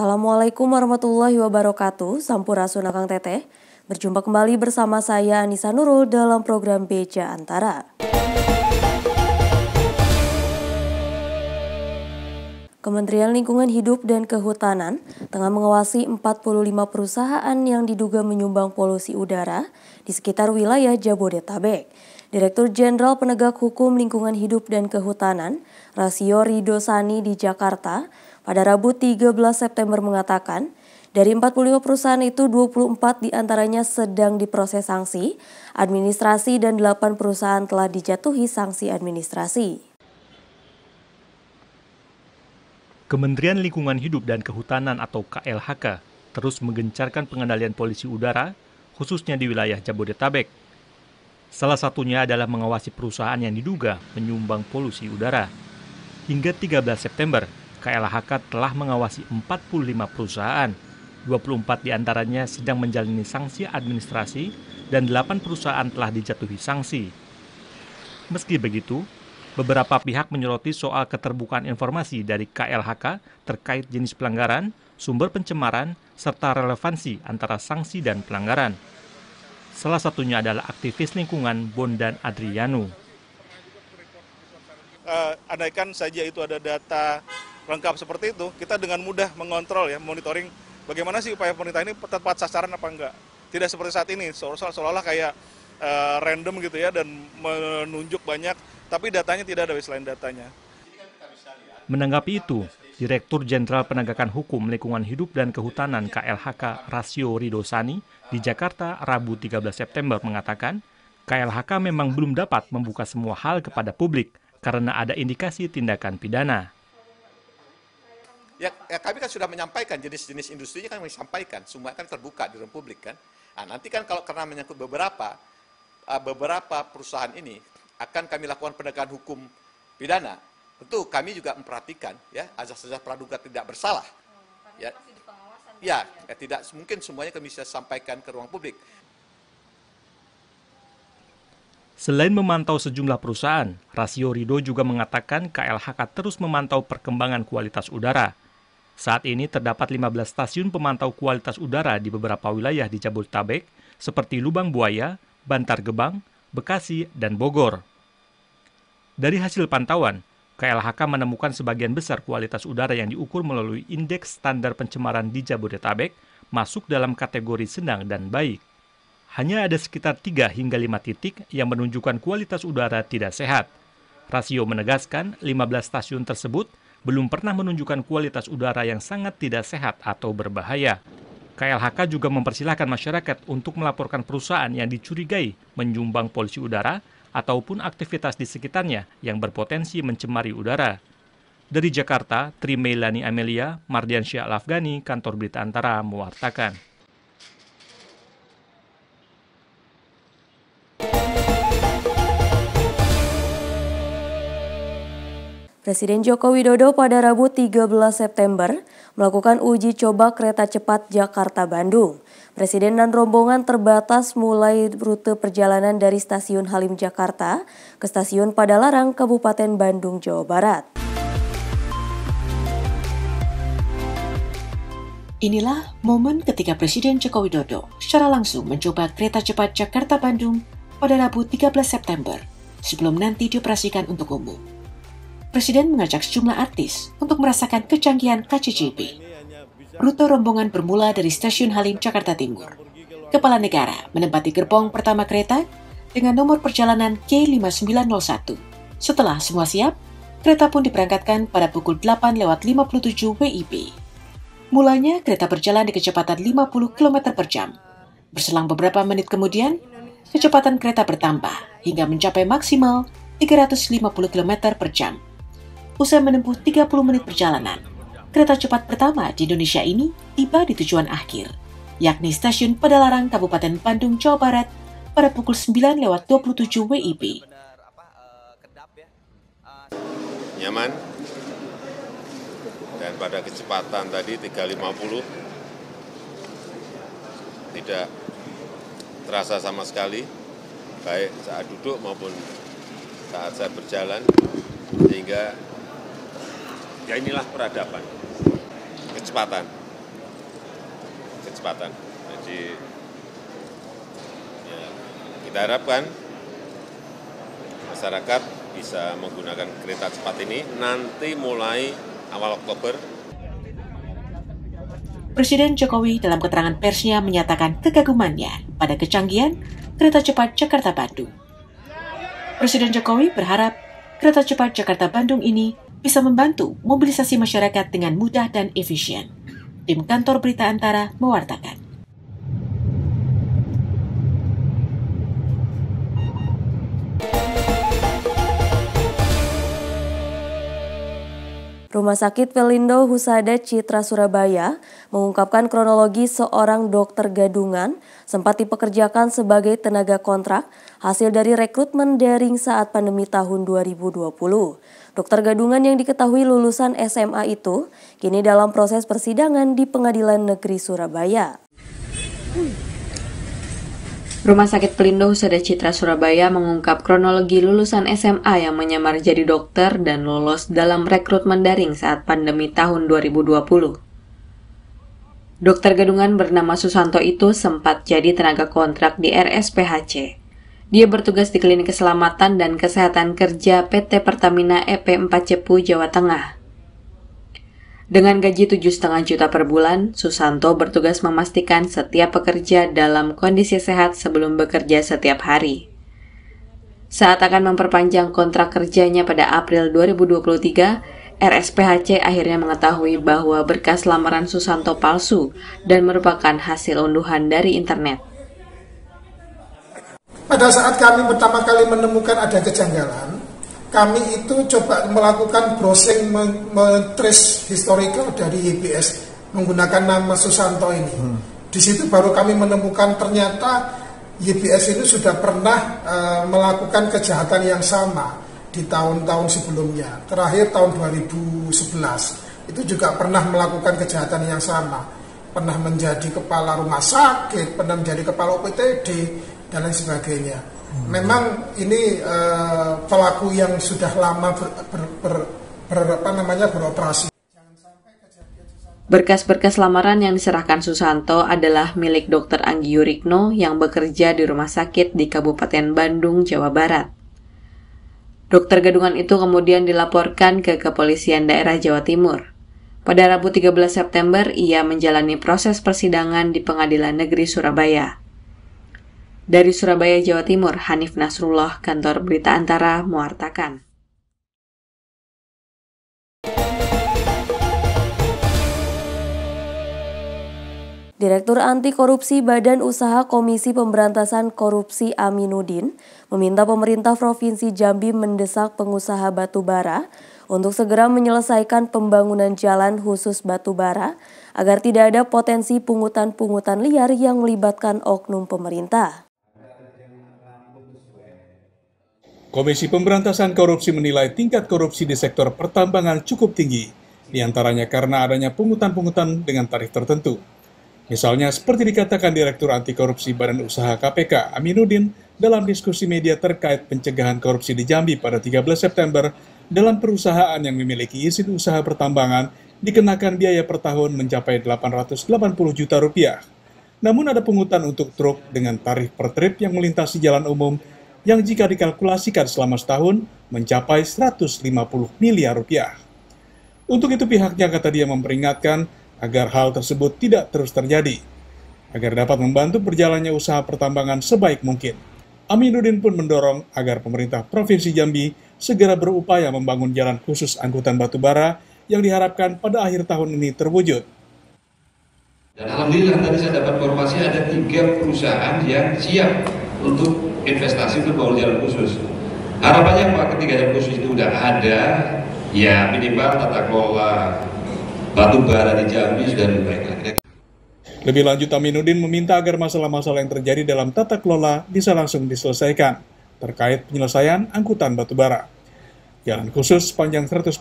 Assalamualaikum warahmatullahi wabarakatuh, Sampurasun Akang Teteh. Berjumpa kembali bersama saya Anissa Nurul dalam program Beja Antara. Kementerian Lingkungan Hidup dan Kehutanan tengah mengawasi 45 perusahaan yang diduga menyumbang polusi udara di sekitar wilayah Jabodetabek. Direktur Jenderal Penegak Hukum Lingkungan Hidup dan Kehutanan, Rasio Ridosani di Jakarta, pada Rabu 13 September mengatakan, dari 45 perusahaan itu 24 diantaranya sedang diproses sanksi administrasi dan 8 perusahaan telah dijatuhi sanksi administrasi. Kementerian Lingkungan Hidup dan Kehutanan atau KLHK terus menggencarkan pengendalian polisi udara, khususnya di wilayah Jabodetabek. Salah satunya adalah mengawasi perusahaan yang diduga menyumbang polusi udara. Hingga 13 September, KLHK telah mengawasi 45 perusahaan. 24 diantaranya sedang menjalani sanksi administrasi dan 8 perusahaan telah dijatuhi sanksi. Meski begitu, beberapa pihak menyoroti soal keterbukaan informasi dari KLHK terkait jenis pelanggaran, sumber pencemaran, serta relevansi antara sanksi dan pelanggaran. Salah satunya adalah aktivis lingkungan Bondan Adrianu. Uh, andaikan saja itu ada data lengkap seperti itu, kita dengan mudah mengontrol ya, monitoring bagaimana sih upaya pemerintah ini tepat sasaran apa enggak. Tidak seperti saat ini, seolah-olah kayak uh, random gitu ya dan menunjuk banyak, tapi datanya tidak ada selain datanya. Menanggapi itu, Direktur Jenderal Penegakan Hukum Lingkungan Hidup dan Kehutanan KLHK Rasio Ridosani di Jakarta Rabu 13 September mengatakan, KLHK memang belum dapat membuka semua hal kepada publik karena ada indikasi tindakan pidana. Ya, ya kami kan sudah menyampaikan jenis-jenis industrinya kan disampaikan, semua kan terbuka di ruang publik kan. Nah, nanti kan kalau karena menyangkut beberapa ah, beberapa perusahaan ini akan kami lakukan penegakan hukum pidana. Tentu kami juga memperhatikan ya azas-azas praduga tidak bersalah. Hmm, ya, ya, ya, tidak mungkin semuanya kami bisa sampaikan ke ruang publik. Selain memantau sejumlah perusahaan, Rasio Rido juga mengatakan KLHK terus memantau perkembangan kualitas udara. Saat ini terdapat 15 stasiun pemantau kualitas udara di beberapa wilayah di Jabodetabek, seperti Lubang Buaya, Bantar Gebang, Bekasi, dan Bogor. Dari hasil pantauan, KLHK menemukan sebagian besar kualitas udara yang diukur melalui indeks standar pencemaran di Jabodetabek masuk dalam kategori sedang dan baik. Hanya ada sekitar 3 hingga 5 titik yang menunjukkan kualitas udara tidak sehat. Rasio menegaskan 15 stasiun tersebut belum pernah menunjukkan kualitas udara yang sangat tidak sehat atau berbahaya. KLHK juga mempersilahkan masyarakat untuk melaporkan perusahaan yang dicurigai menjumbang polusi udara ataupun aktivitas di sekitarnya yang berpotensi mencemari udara. Dari Jakarta, Tri Trimelani Amelia, Mardiansyah Lafgani, Kantor Berita Antara, mewartakan. Presiden Joko Widodo pada Rabu 13 September melakukan uji coba kereta cepat Jakarta-Bandung. Presiden dan rombongan terbatas mulai rute perjalanan dari Stasiun Halim Jakarta ke Stasiun Padalarang, Kabupaten Bandung, Jawa Barat. Inilah momen ketika Presiden Joko Widodo secara langsung mencoba kereta cepat Jakarta-Bandung pada Rabu 13 September sebelum nanti dioperasikan untuk umum. Presiden mengajak sejumlah artis untuk merasakan kecanggihan KCJB. Rute rombongan bermula dari Stasiun Halim, Jakarta Timur. Kepala negara menempati gerbong pertama kereta dengan nomor perjalanan K5901. Setelah semua siap, kereta pun diperangkatkan pada pukul 8 lewat 57 WIB. Mulanya, kereta berjalan di kecepatan 50 km per jam. Berselang beberapa menit kemudian, kecepatan kereta bertambah hingga mencapai maksimal 350 km per jam. Usai menempuh 30 menit perjalanan, kereta cepat pertama di Indonesia ini tiba di tujuan akhir, yakni stasiun Padalarang, Kabupaten Bandung, Jawa Barat pada pukul 9 lewat 27 WIB. Nyaman, dan pada kecepatan tadi 350 tidak terasa sama sekali, baik saat duduk maupun saat saya berjalan, sehingga Ya inilah peradaban, kecepatan, kecepatan. Jadi ya, kita harapkan masyarakat bisa menggunakan kereta cepat ini nanti mulai awal Oktober. Presiden Jokowi dalam keterangan persnya menyatakan kekagumannya pada kecanggihan kereta cepat Jakarta-Bandung. Presiden Jokowi berharap kereta cepat Jakarta-Bandung ini bisa membantu mobilisasi masyarakat dengan mudah dan efisien. Tim Kantor Berita Antara mewartakan. Rumah Sakit Pelindo Husada Citra Surabaya mengungkapkan kronologi seorang dokter gadungan sempat dipekerjakan sebagai tenaga kontrak hasil dari rekrutmen daring saat pandemi tahun 2020. Dokter gadungan yang diketahui lulusan SMA itu kini dalam proses persidangan di Pengadilan Negeri Surabaya. Rumah Sakit Pelindo Husada Citra Surabaya mengungkap kronologi lulusan SMA yang menyamar jadi dokter dan lolos dalam rekrutmen daring saat pandemi tahun 2020. Dokter gadungan bernama Susanto itu sempat jadi tenaga kontrak di RSPHC. Dia bertugas di Klinik Keselamatan dan Kesehatan Kerja PT Pertamina EP4 Cepu, Jawa Tengah. Dengan gaji 7,5 juta per bulan, Susanto bertugas memastikan setiap pekerja dalam kondisi sehat sebelum bekerja setiap hari. Saat akan memperpanjang kontrak kerjanya pada April 2023, RSPHC akhirnya mengetahui bahwa berkas lamaran Susanto palsu dan merupakan hasil unduhan dari internet. Pada saat kami pertama kali menemukan ada kejanggalan, kami itu coba melakukan browsing mentris historical dari EBS menggunakan nama Susanto ini. Hmm. Di situ baru kami menemukan ternyata YBS ini sudah pernah uh, melakukan kejahatan yang sama di tahun-tahun sebelumnya. Terakhir tahun 2011 itu juga pernah melakukan kejahatan yang sama. Pernah menjadi kepala rumah sakit, pernah menjadi kepala OPTD dan lain sebagainya memang ini uh, pelaku yang sudah lama ber, ber, ber, ber, apa namanya beroperasi. Berkas-berkas lamaran yang diserahkan Susanto adalah milik Dr. Anggi Yurikno yang bekerja di rumah sakit di Kabupaten Bandung, Jawa Barat. Dokter gadungan itu kemudian dilaporkan ke Kepolisian Daerah Jawa Timur. Pada Rabu 13 September, ia menjalani proses persidangan di Pengadilan Negeri Surabaya. Dari Surabaya, Jawa Timur, Hanif Nasrullah, Kantor Berita Antara, mewartakan. Direktur Anti Korupsi Badan Usaha Komisi Pemberantasan Korupsi Aminuddin meminta pemerintah Provinsi Jambi mendesak pengusaha batubara untuk segera menyelesaikan pembangunan jalan khusus batubara agar tidak ada potensi pungutan-pungutan liar yang melibatkan oknum pemerintah. Komisi Pemberantasan Korupsi menilai tingkat korupsi di sektor pertambangan cukup tinggi, diantaranya karena adanya pungutan-pungutan dengan tarif tertentu. Misalnya seperti dikatakan Direktur Anti Korupsi Badan Usaha KPK Aminuddin dalam diskusi media terkait pencegahan korupsi di Jambi pada 13 September dalam perusahaan yang memiliki izin usaha pertambangan dikenakan biaya per tahun mencapai 880 juta rupiah. Namun ada pungutan untuk truk dengan tarif per trip yang melintasi jalan umum yang jika dikalkulasikan selama setahun mencapai 150 miliar rupiah. Untuk itu pihaknya kata dia memperingatkan agar hal tersebut tidak terus terjadi, agar dapat membantu berjalannya usaha pertambangan sebaik mungkin. Aminuddin pun mendorong agar pemerintah Provinsi Jambi segera berupaya membangun jalan khusus angkutan batubara yang diharapkan pada akhir tahun ini terwujud. Dan Alhamdulillah tadi saya dapat informasi ada tiga perusahaan yang siap untuk investasi itu perlu jalan khusus harapannya Pak ketiga jalan khusus itu udah ada ya minimal tata kelola batu bara di Jambi sudah lebih baik lagi lebih lanjut, Aminuddin meminta agar masalah-masalah yang terjadi dalam tata kelola bisa langsung diselesaikan terkait penyelesaian angkutan batubara. Jalan khusus sepanjang 143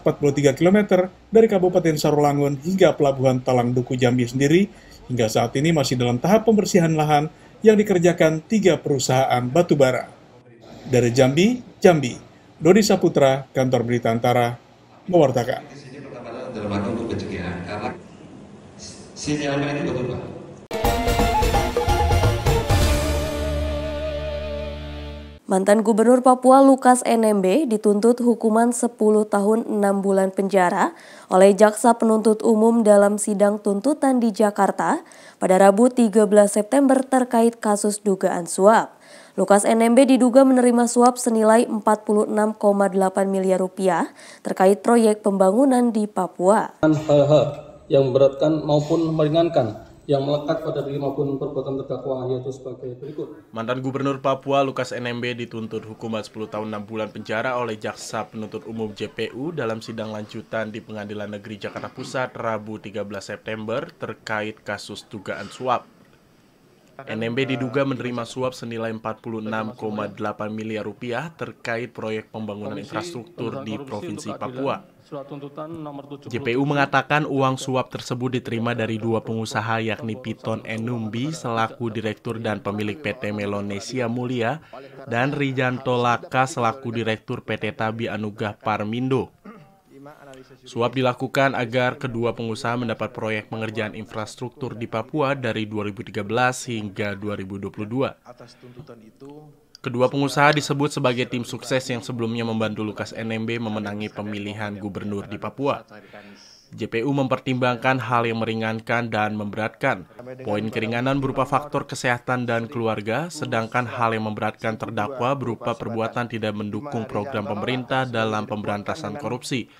km dari Kabupaten Sarolangun hingga Pelabuhan Talang Duku Jambi sendiri hingga saat ini masih dalam tahap pembersihan lahan yang dikerjakan tiga perusahaan batubara. Dari Jambi, Jambi, Dodi Saputra, Kantor Berita Antara, mewartakan. Mantan Gubernur Papua Lukas NMB dituntut hukuman 10 tahun 6 bulan penjara oleh Jaksa Penuntut Umum dalam sidang tuntutan di Jakarta pada Rabu 13 September terkait kasus dugaan suap. Lukas NMB diduga menerima suap senilai 46,8 miliar rupiah terkait proyek pembangunan di Papua. Hal-hal yang memberatkan maupun meringankan yang melekat pada diri maupun perbuatan terdakwa yaitu sebagai berikut. Mantan Gubernur Papua Lukas NMB dituntut hukuman 10 tahun 6 bulan penjara oleh Jaksa Penuntut Umum JPU dalam sidang lanjutan di Pengadilan Negeri Jakarta Pusat Rabu 13 September terkait kasus dugaan suap. NMB diduga menerima suap senilai 46,8 miliar rupiah terkait proyek pembangunan infrastruktur di Provinsi Papua. JPU mengatakan uang suap tersebut diterima dari dua pengusaha yakni Piton Enumbi selaku direktur dan pemilik PT Melonesia Mulia dan Rijanto Laka selaku direktur PT Tabi Anugah Parmindo. Suap dilakukan agar kedua pengusaha mendapat proyek pengerjaan infrastruktur di Papua dari 2013 hingga 2022. Atas tuntutan itu Kedua pengusaha disebut sebagai tim sukses yang sebelumnya membantu Lukas NMB memenangi pemilihan gubernur di Papua. JPU mempertimbangkan hal yang meringankan dan memberatkan. Poin keringanan berupa faktor kesehatan dan keluarga, sedangkan hal yang memberatkan terdakwa berupa perbuatan tidak mendukung program pemerintah dalam pemberantasan korupsi.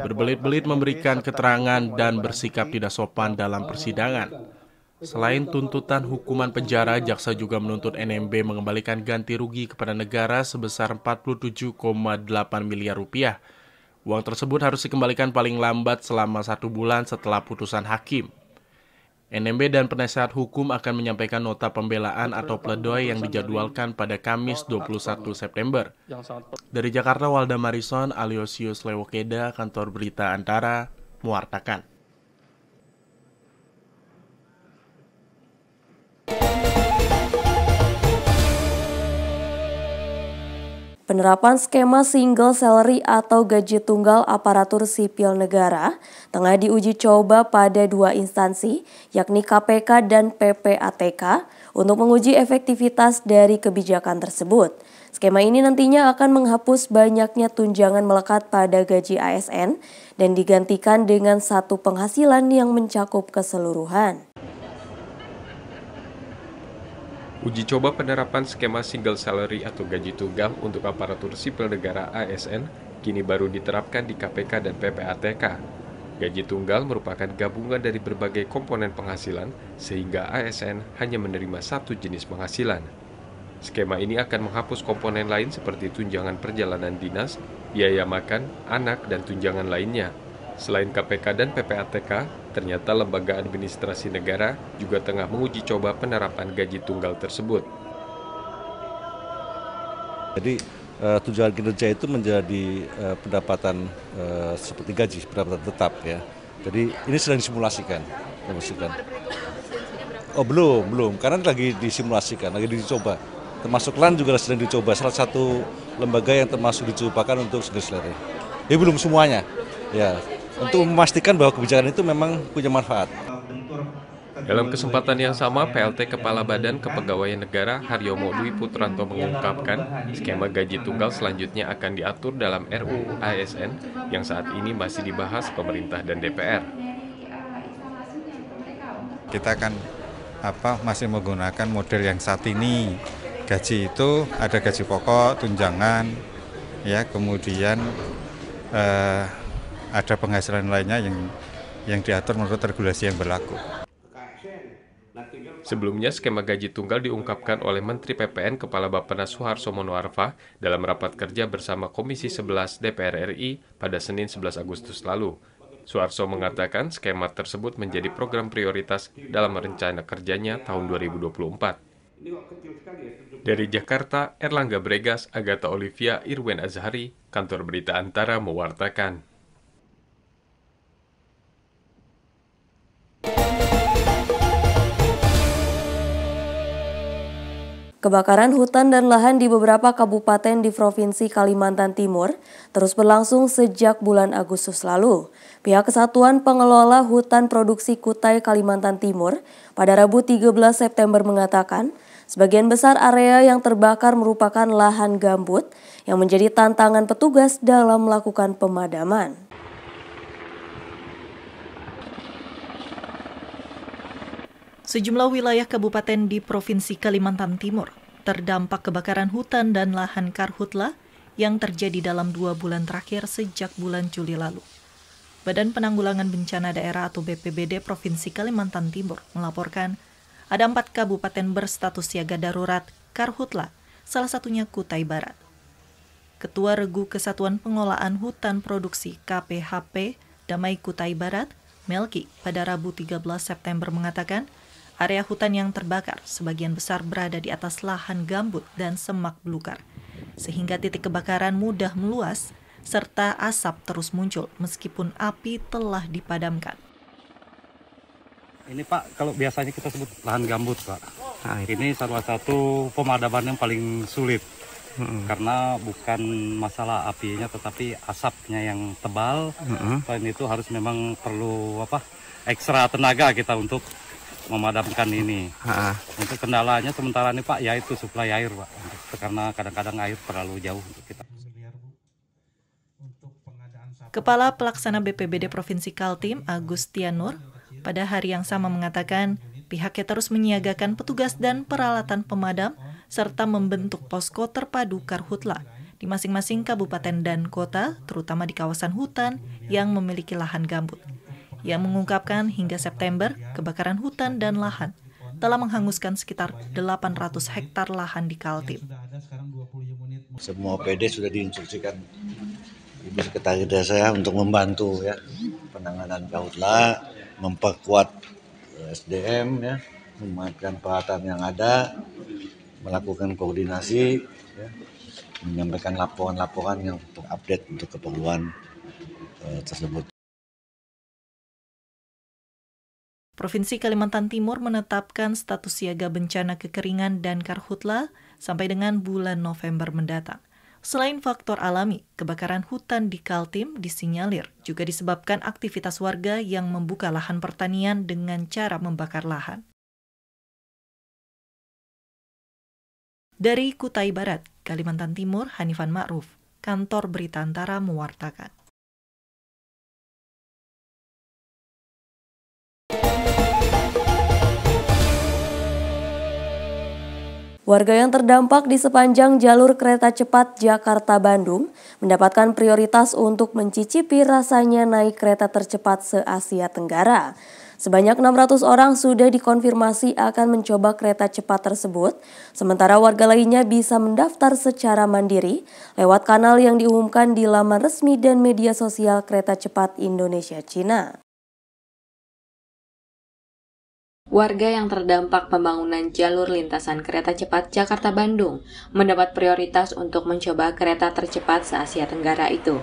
Berbelit-belit memberikan keterangan dan bersikap tidak sopan dalam persidangan. Selain tuntutan hukuman penjara, jaksa juga menuntut NMB mengembalikan ganti rugi kepada negara sebesar 47,8 miliar rupiah. Uang tersebut harus dikembalikan paling lambat selama satu bulan setelah putusan hakim. NMB dan penasihat hukum akan menyampaikan nota pembelaan atau pledoi yang dijadwalkan pada Kamis 21 September. Dari Jakarta, Walda Marison, Aliosius Lewokeda, Kantor Berita Antara, mewartakan. penerapan skema single salary atau gaji tunggal aparatur sipil negara tengah diuji coba pada dua instansi, yakni KPK dan PPATK, untuk menguji efektivitas dari kebijakan tersebut. Skema ini nantinya akan menghapus banyaknya tunjangan melekat pada gaji ASN dan digantikan dengan satu penghasilan yang mencakup keseluruhan. Uji coba penerapan skema single salary atau gaji tunggal untuk aparatur sipil negara ASN kini baru diterapkan di KPK dan PPATK. Gaji tunggal merupakan gabungan dari berbagai komponen penghasilan sehingga ASN hanya menerima satu jenis penghasilan. Skema ini akan menghapus komponen lain seperti tunjangan perjalanan dinas, biaya makan, anak, dan tunjangan lainnya. Selain KPK dan PPATK, ternyata lembaga administrasi negara juga tengah menguji coba penerapan gaji tunggal tersebut. Jadi uh, tujuan kinerja itu menjadi uh, pendapatan uh, seperti gaji, pendapatan tetap ya. Jadi ini sedang disimulasikan, ya, disimulasikan. Oh belum, belum, karena lagi disimulasikan, lagi dicoba. Termasuk LAN juga sedang dicoba, salah satu lembaga yang termasuk dicobakan untuk selera. Ya belum semuanya, ya untuk memastikan bahwa kebijakan itu memang punya manfaat. Dalam kesempatan yang sama, PLT Kepala Badan Kepegawaian Negara Haryomo Dwi Putranto mengungkapkan skema gaji tunggal selanjutnya akan diatur dalam RUU ASN yang saat ini masih dibahas pemerintah dan DPR. Kita akan apa masih menggunakan model yang saat ini gaji itu ada gaji pokok, tunjangan, ya kemudian eh, ada penghasilan lainnya yang yang diatur menurut regulasi yang berlaku. Sebelumnya, skema gaji tunggal diungkapkan oleh Menteri PPN Kepala Bapenas Soeharto Monoarfa dalam rapat kerja bersama Komisi 11 DPR RI pada Senin 11 Agustus lalu. Suarso mengatakan skema tersebut menjadi program prioritas dalam rencana kerjanya tahun 2024. Dari Jakarta, Erlangga Bregas, Agatha Olivia, Irwen Azhari, Kantor Berita Antara mewartakan. Kebakaran hutan dan lahan di beberapa kabupaten di Provinsi Kalimantan Timur terus berlangsung sejak bulan Agustus lalu. Pihak Kesatuan Pengelola Hutan Produksi Kutai Kalimantan Timur pada Rabu 13 September mengatakan, sebagian besar area yang terbakar merupakan lahan gambut yang menjadi tantangan petugas dalam melakukan pemadaman. Sejumlah wilayah kabupaten di Provinsi Kalimantan Timur terdampak kebakaran hutan dan lahan karhutla yang terjadi dalam dua bulan terakhir sejak bulan Juli lalu. Badan Penanggulangan Bencana Daerah atau BPBD Provinsi Kalimantan Timur melaporkan ada empat kabupaten berstatus siaga darurat karhutla, salah satunya Kutai Barat. Ketua Regu Kesatuan Pengelolaan Hutan Produksi KPHP Damai Kutai Barat, Melki, pada Rabu 13 September mengatakan, Area hutan yang terbakar sebagian besar berada di atas lahan gambut dan semak belukar, sehingga titik kebakaran mudah meluas serta asap terus muncul meskipun api telah dipadamkan. Ini Pak, kalau biasanya kita sebut lahan gambut Pak, nah, ini salah satu pemadaman yang paling sulit. Mm-hmm. Karena bukan masalah apinya, tetapi asapnya yang tebal. Mm-hmm. Selain itu harus memang perlu apa ekstra tenaga kita untuk memadamkan ini. Ha. Untuk kendalanya sementara ini Pak, ya itu suplai air Pak. Karena kadang-kadang air terlalu jauh untuk kita. Kepala Pelaksana BPBD Provinsi Kaltim, Agustianur, pada hari yang sama mengatakan pihaknya terus menyiagakan petugas dan peralatan pemadam serta membentuk posko terpadu karhutla di masing-masing kabupaten dan kota, terutama di kawasan hutan yang memiliki lahan gambut yang mengungkapkan hingga September kebakaran hutan dan lahan telah menghanguskan sekitar 800 hektar lahan di Kaltim. Semua PD sudah diinstruksikan Ibu Sekretaris saya untuk membantu ya penanganan kautla, memperkuat eh, SDM ya, memanfaatkan peralatan yang ada, melakukan koordinasi, ya, menyampaikan laporan-laporan yang update untuk keperluan eh, tersebut. Provinsi Kalimantan Timur menetapkan status siaga bencana kekeringan dan karhutla sampai dengan bulan November mendatang. Selain faktor alami, kebakaran hutan di Kaltim disinyalir juga disebabkan aktivitas warga yang membuka lahan pertanian dengan cara membakar lahan. Dari Kutai Barat, Kalimantan Timur, Hanifan Ma'ruf, Kantor Berita Antara mewartakan. Warga yang terdampak di sepanjang jalur kereta cepat Jakarta-Bandung mendapatkan prioritas untuk mencicipi rasanya naik kereta tercepat se-Asia Tenggara. Sebanyak 600 orang sudah dikonfirmasi akan mencoba kereta cepat tersebut, sementara warga lainnya bisa mendaftar secara mandiri lewat kanal yang diumumkan di laman resmi dan media sosial kereta cepat Indonesia-Cina. Warga yang terdampak pembangunan jalur lintasan kereta cepat Jakarta-Bandung mendapat prioritas untuk mencoba kereta tercepat se-Asia Tenggara itu.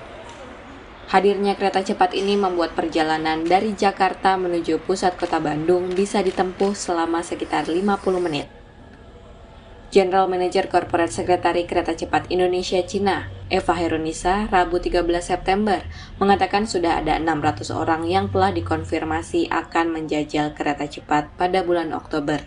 Hadirnya kereta cepat ini membuat perjalanan dari Jakarta menuju pusat kota Bandung bisa ditempuh selama sekitar 50 menit. General Manager Corporate Sekretari Kereta Cepat Indonesia Cina, Eva Herunisa, Rabu 13 September, mengatakan sudah ada 600 orang yang telah dikonfirmasi akan menjajal kereta cepat pada bulan Oktober.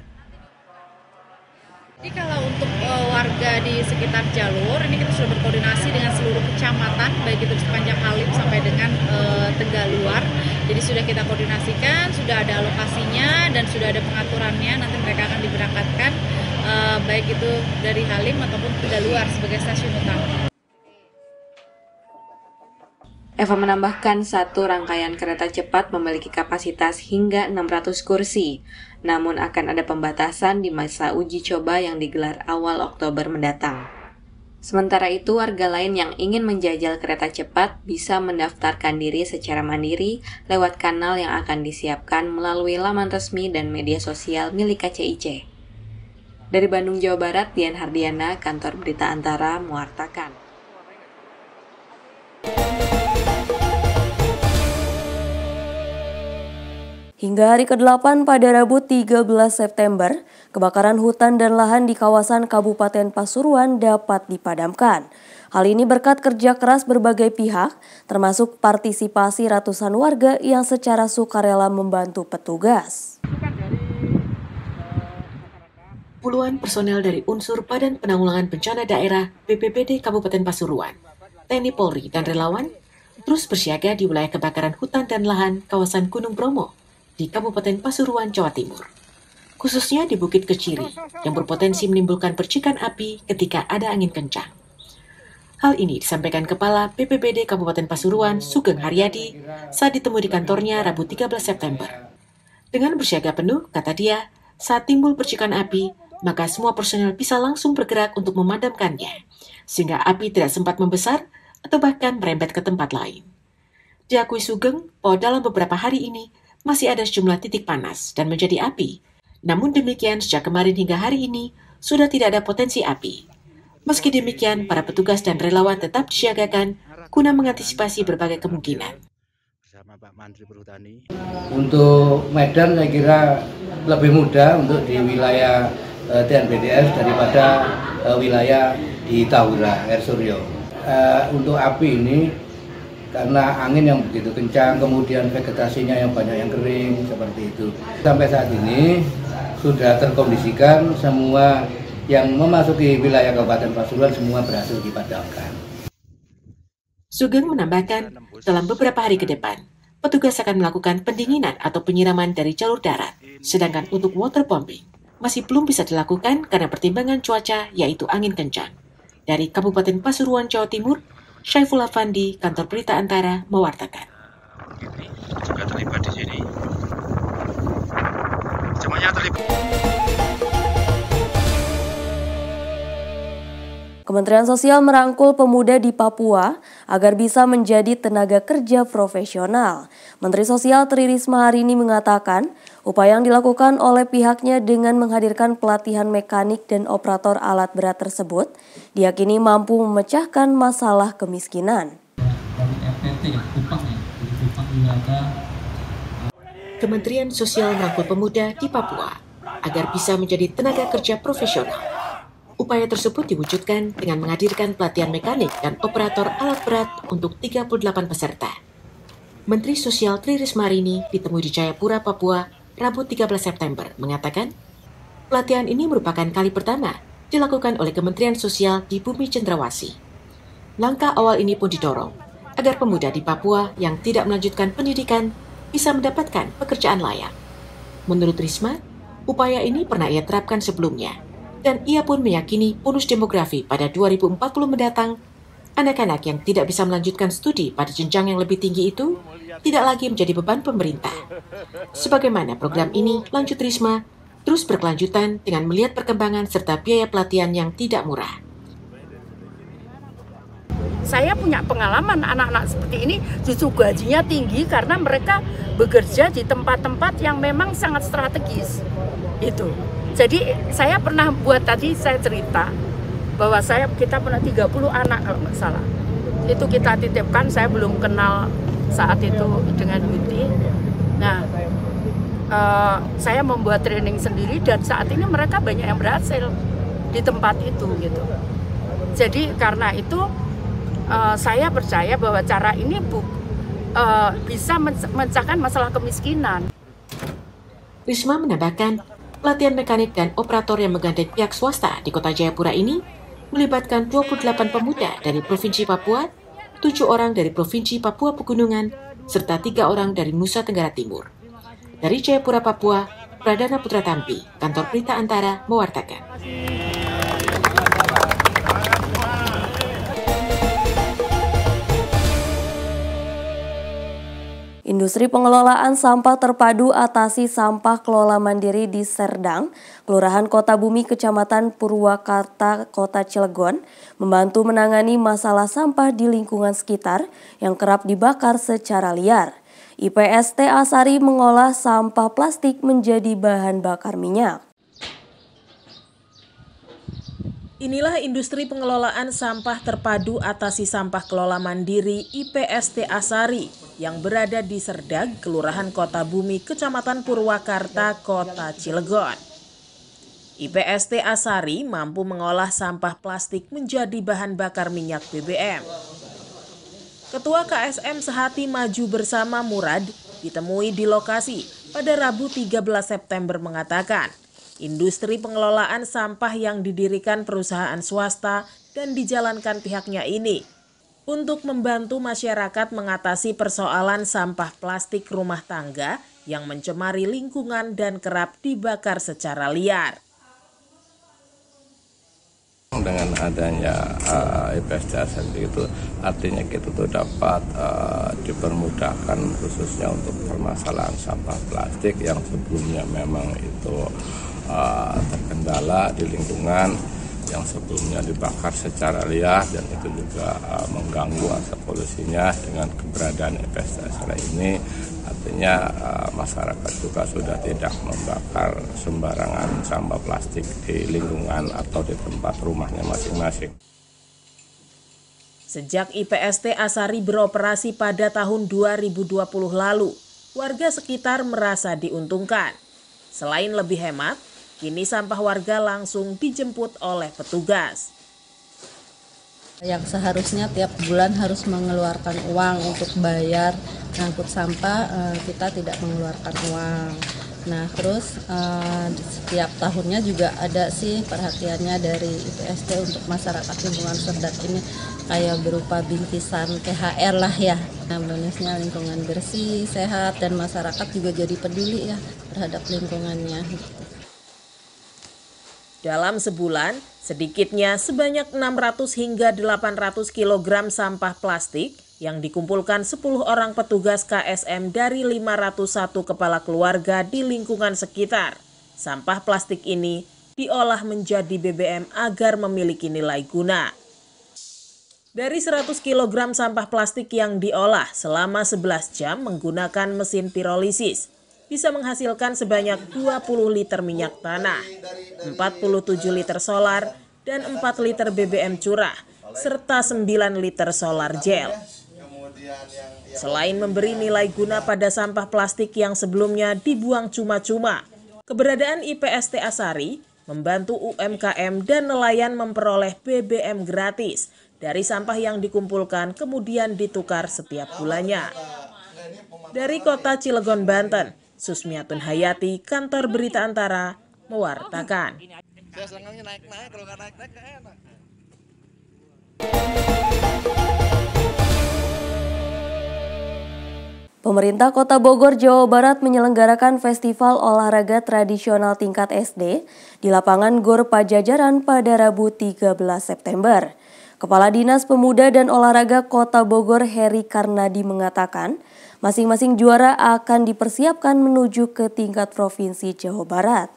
Jadi kalau untuk eh, warga di sekitar jalur, ini kita sudah berkoordinasi dengan seluruh kecamatan, baik itu sepanjang Halim sampai dengan uh, eh, Tegaluar. Jadi sudah kita koordinasikan, sudah ada alokasinya, dan sudah ada pengaturannya, nanti mereka akan diberangkatkan Eh, baik itu dari Halim ataupun luar sebagai stasiun utama. Eva menambahkan satu rangkaian kereta cepat memiliki kapasitas hingga 600 kursi, namun akan ada pembatasan di masa uji coba yang digelar awal Oktober mendatang. Sementara itu, warga lain yang ingin menjajal kereta cepat bisa mendaftarkan diri secara mandiri lewat kanal yang akan disiapkan melalui laman resmi dan media sosial milik KCIC. Dari Bandung, Jawa Barat, Dian Hardiana, Kantor Berita Antara, mewartakan. Hingga hari ke-8 pada Rabu 13 September, kebakaran hutan dan lahan di kawasan Kabupaten Pasuruan dapat dipadamkan. Hal ini berkat kerja keras berbagai pihak, termasuk partisipasi ratusan warga yang secara sukarela membantu petugas puluhan personel dari unsur Badan Penanggulangan Bencana Daerah BPBD Kabupaten Pasuruan, TNI Polri, dan relawan terus bersiaga di wilayah kebakaran hutan dan lahan kawasan Gunung Bromo di Kabupaten Pasuruan, Jawa Timur. Khususnya di Bukit Keciri, yang berpotensi menimbulkan percikan api ketika ada angin kencang. Hal ini disampaikan Kepala BPBD Kabupaten Pasuruan, Sugeng Haryadi, saat ditemui di kantornya Rabu 13 September. Dengan bersiaga penuh, kata dia, saat timbul percikan api, maka semua personel bisa langsung bergerak untuk memadamkannya, sehingga api tidak sempat membesar atau bahkan merembet ke tempat lain. Diakui Sugeng bahwa dalam beberapa hari ini masih ada sejumlah titik panas dan menjadi api. Namun demikian, sejak kemarin hingga hari ini sudah tidak ada potensi api. Meski demikian, para petugas dan relawan tetap disiagakan guna mengantisipasi berbagai kemungkinan. Untuk Medan saya kira lebih mudah untuk di wilayah uh, daripada eh, wilayah di Tahura, Air Suryo. Eh, untuk api ini karena angin yang begitu kencang, kemudian vegetasinya yang banyak yang kering seperti itu. Sampai saat ini sudah terkondisikan semua yang memasuki wilayah Kabupaten Pasuruan semua berhasil dipadamkan. Sugeng menambahkan, dalam beberapa hari ke depan, petugas akan melakukan pendinginan atau penyiraman dari jalur darat, sedangkan untuk water pumping masih belum bisa dilakukan karena pertimbangan cuaca yaitu angin kencang. Dari Kabupaten Pasuruan, Jawa Timur, Syaiful Afandi, Kantor Berita Antara, mewartakan. juga terlibat di sini. Semuanya terlibat. Kementerian Sosial merangkul pemuda di Papua agar bisa menjadi tenaga kerja profesional. Menteri Sosial Tri Risma hari ini mengatakan, upaya yang dilakukan oleh pihaknya dengan menghadirkan pelatihan mekanik dan operator alat berat tersebut diakini mampu memecahkan masalah kemiskinan. Kementerian Sosial merangkul pemuda di Papua agar bisa menjadi tenaga kerja profesional. Upaya tersebut diwujudkan dengan menghadirkan pelatihan mekanik dan operator alat berat untuk 38 peserta. Menteri Sosial Tri Risma Rini ditemui di Jayapura, Papua, Rabu 13 September, mengatakan, pelatihan ini merupakan kali pertama dilakukan oleh Kementerian Sosial di Bumi Cendrawasi. Langkah awal ini pun didorong agar pemuda di Papua yang tidak melanjutkan pendidikan bisa mendapatkan pekerjaan layak. Menurut Risma, upaya ini pernah ia terapkan sebelumnya, dan ia pun meyakini bonus demografi pada 2040 mendatang, anak-anak yang tidak bisa melanjutkan studi pada jenjang yang lebih tinggi itu tidak lagi menjadi beban pemerintah. Sebagaimana program ini, lanjut Risma, terus berkelanjutan dengan melihat perkembangan serta biaya pelatihan yang tidak murah. Saya punya pengalaman anak-anak seperti ini justru gajinya tinggi karena mereka bekerja di tempat-tempat yang memang sangat strategis. Itu. Jadi saya pernah buat tadi saya cerita bahwa saya kita pernah 30 anak kalau nggak salah. Itu kita titipkan, saya belum kenal saat itu dengan Widi. Nah, uh, saya membuat training sendiri dan saat ini mereka banyak yang berhasil di tempat itu gitu. Jadi karena itu uh, saya percaya bahwa cara ini bu, uh, bisa mencahkan masalah kemiskinan. Risma menambahkan latihan mekanik dan operator yang menggandeng pihak swasta di kota Jayapura ini melibatkan 28 pemuda dari Provinsi Papua, 7 orang dari Provinsi Papua Pegunungan, serta 3 orang dari Nusa Tenggara Timur. Dari Jayapura, Papua, Pradana Putra Tampi, Kantor Berita Antara, mewartakan. Industri pengelolaan sampah terpadu atasi sampah kelola mandiri di Serdang, Kelurahan Kota Bumi, Kecamatan Purwakarta, Kota Cilegon, membantu menangani masalah sampah di lingkungan sekitar yang kerap dibakar secara liar. IPST Asari mengolah sampah plastik menjadi bahan bakar minyak. Inilah industri pengelolaan sampah terpadu atasi sampah kelola mandiri IPST Asari yang berada di Serdag, Kelurahan Kota Bumi, Kecamatan Purwakarta, Kota Cilegon. IPST Asari mampu mengolah sampah plastik menjadi bahan bakar minyak BBM. Ketua KSM Sehati Maju Bersama Murad ditemui di lokasi pada Rabu 13 September mengatakan, Industri pengelolaan sampah yang didirikan perusahaan swasta dan dijalankan pihaknya ini untuk membantu masyarakat mengatasi persoalan sampah plastik rumah tangga yang mencemari lingkungan dan kerap dibakar secara liar. Dengan adanya uh, eh, IPSDSN itu artinya kita tuh dapat uh, dipermudahkan khususnya untuk permasalahan sampah plastik yang sebelumnya memang itu Ah, terkendala di lingkungan yang sebelumnya dibakar secara liar dan itu juga ah, mengganggu asap polusinya dengan keberadaan EPSTSR ini artinya ah, masyarakat juga sudah tidak membakar sembarangan sampah plastik di lingkungan atau di tempat rumahnya masing-masing. Sejak IPST Asari beroperasi pada tahun 2020 lalu, warga sekitar merasa diuntungkan. Selain lebih hemat, Kini sampah warga langsung dijemput oleh petugas. Yang seharusnya tiap bulan harus mengeluarkan uang untuk bayar ngangkut sampah, eh, kita tidak mengeluarkan uang. Nah, terus eh, setiap tahunnya juga ada sih perhatiannya dari IPST untuk masyarakat lingkungan cerdas ini kayak berupa bingkisan THR lah ya. Nah, bonusnya lingkungan bersih, sehat dan masyarakat juga jadi peduli ya terhadap lingkungannya. Dalam sebulan, sedikitnya sebanyak 600 hingga 800 kg sampah plastik yang dikumpulkan 10 orang petugas KSM dari 501 kepala keluarga di lingkungan sekitar. Sampah plastik ini diolah menjadi BBM agar memiliki nilai guna. Dari 100 kg sampah plastik yang diolah selama 11 jam menggunakan mesin pirolisis, bisa menghasilkan sebanyak 20 liter minyak tanah, 47 liter solar, dan 4 liter BBM curah, serta 9 liter solar gel. Selain memberi nilai guna pada sampah plastik yang sebelumnya dibuang cuma-cuma, keberadaan IPST Asari membantu UMKM dan nelayan memperoleh BBM gratis dari sampah yang dikumpulkan kemudian ditukar setiap bulannya. Dari kota Cilegon, Banten, Susmiatun Hayati, Kantor Berita Antara, mewartakan. Saya naik-naik, kalau nggak naik-naik enak. Pemerintah Kota Bogor, Jawa Barat menyelenggarakan festival olahraga tradisional tingkat SD di lapangan Gor Pajajaran pada Rabu 13 September. Kepala Dinas Pemuda dan Olahraga Kota Bogor Heri Karnadi mengatakan, masing-masing juara akan dipersiapkan menuju ke tingkat Provinsi Jawa Barat.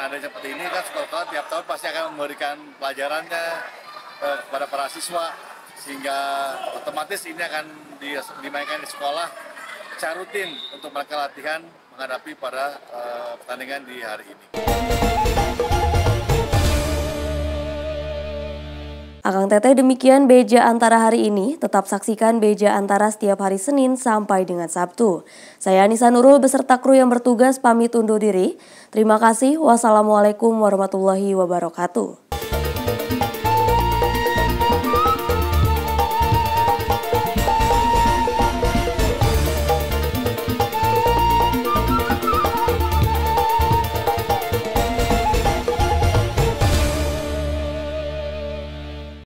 dengan ada seperti ini kan sekolah-sekolah tiap tahun pasti akan memberikan pelajarannya eh, kepada para siswa sehingga otomatis ini akan dimainkan di sekolah secara rutin untuk mereka latihan menghadapi pada uh, eh, pertandingan di hari ini. Akang Teteh demikian Beja Antara hari ini. Tetap saksikan Beja Antara setiap hari Senin sampai dengan Sabtu. Saya Anissa Nurul beserta kru yang bertugas pamit undur diri. Terima kasih. Wassalamualaikum warahmatullahi wabarakatuh.